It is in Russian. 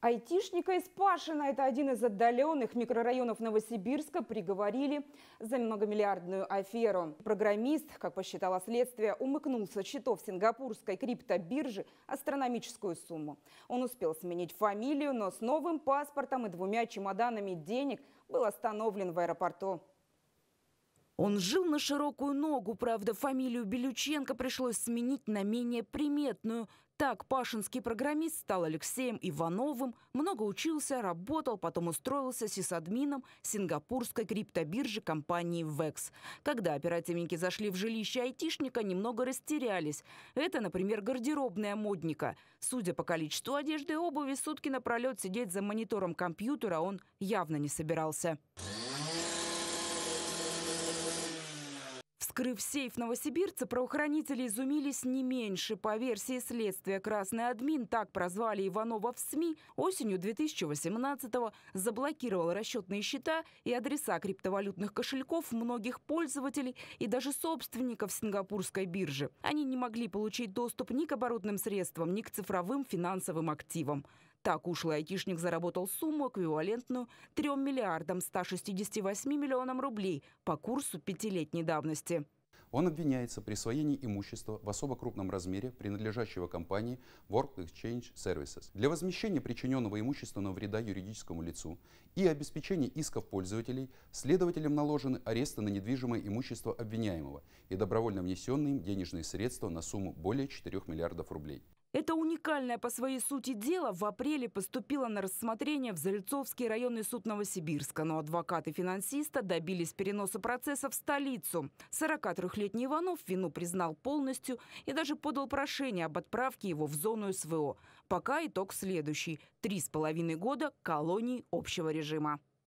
Айтишника из Пашина, это один из отдаленных микрорайонов Новосибирска, приговорили за многомиллиардную аферу. Программист, как посчитало следствие, умыкнул со счетов сингапурской криптобиржи астрономическую сумму. Он успел сменить фамилию, но с новым паспортом и двумя чемоданами денег был остановлен в аэропорту он жил на широкую ногу, правда, фамилию Белюченко пришлось сменить на менее приметную. Так пашинский программист стал Алексеем Ивановым, много учился, работал, потом устроился сисадмином сингапурской криптобиржи компании VEX. Когда оперативники зашли в жилище айтишника, немного растерялись. Это, например, гардеробная модника. Судя по количеству одежды и обуви, сутки напролет сидеть за монитором компьютера он явно не собирался. Вскрыв сейф новосибирца, правоохранители изумились не меньше. По версии следствия, «Красный админ», так прозвали Иванова в СМИ, осенью 2018-го заблокировал расчетные счета и адреса криптовалютных кошельков многих пользователей и даже собственников сингапурской биржи. Они не могли получить доступ ни к оборотным средствам, ни к цифровым финансовым активам. Так ушлый айтишник заработал сумму, эквивалентную 3 миллиардам 168 миллионам рублей по курсу пятилетней давности. Он обвиняется в присвоении имущества в особо крупном размере, принадлежащего компании Work Exchange Services, для возмещения причиненного имущественного вреда юридическому лицу и обеспечения исков пользователей, следователям наложены аресты на недвижимое имущество обвиняемого и добровольно внесенные им денежные средства на сумму более 4 миллиардов рублей. Это уникальное по своей сути дело в апреле поступило на рассмотрение в Залицовский районный суд Новосибирска, но адвокаты финансиста добились переноса процесса в столицу. 43-летний Иванов вину признал полностью и даже подал прошение об отправке его в зону СВО. Пока итог следующий – три с половиной года колонии общего режима.